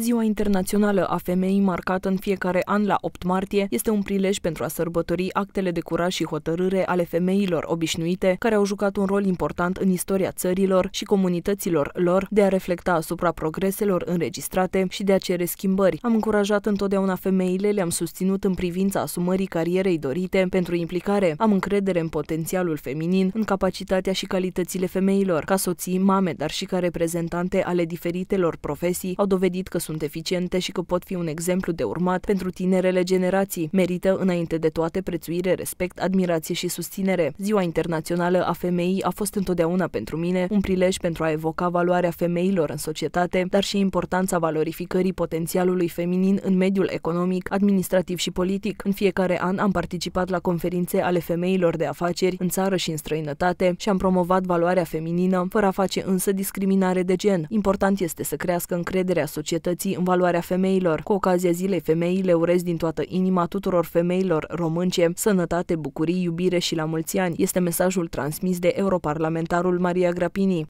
Ziua Internațională a Femeii, marcată în fiecare an la 8 martie, este un prilej pentru a sărbători actele de curaj și hotărâre ale femeilor obișnuite, care au jucat un rol important în istoria țărilor și comunităților lor, de a reflecta asupra progreselor înregistrate și de a cere schimbări. Am încurajat întotdeauna femeile, le-am susținut în privința asumării carierei dorite pentru implicare. Am încredere în potențialul feminin, în capacitatea și calitățile femeilor, ca soții, mame, dar și ca reprezentante ale diferitelor profesii, au dovedit că sunt sunt eficiente și că pot fi un exemplu de urmat pentru tinerele generații. Merită, înainte de toate, prețuire, respect, admirație și susținere. Ziua Internațională a Femeii a fost întotdeauna pentru mine un prilej pentru a evoca valoarea femeilor în societate, dar și importanța valorificării potențialului feminin în mediul economic, administrativ și politic. În fiecare an am participat la conferințe ale femeilor de afaceri în țară și în străinătate și am promovat valoarea feminină, fără a face însă discriminare de gen. Important este să crească încrederea societății egalității în valoarea femeilor. Cu ocazia zilei femeii le urez din toată inima tuturor femeilor românce sănătate, bucurii, iubire și la mulți ani. Este mesajul transmis de europarlamentarul Maria Grapini.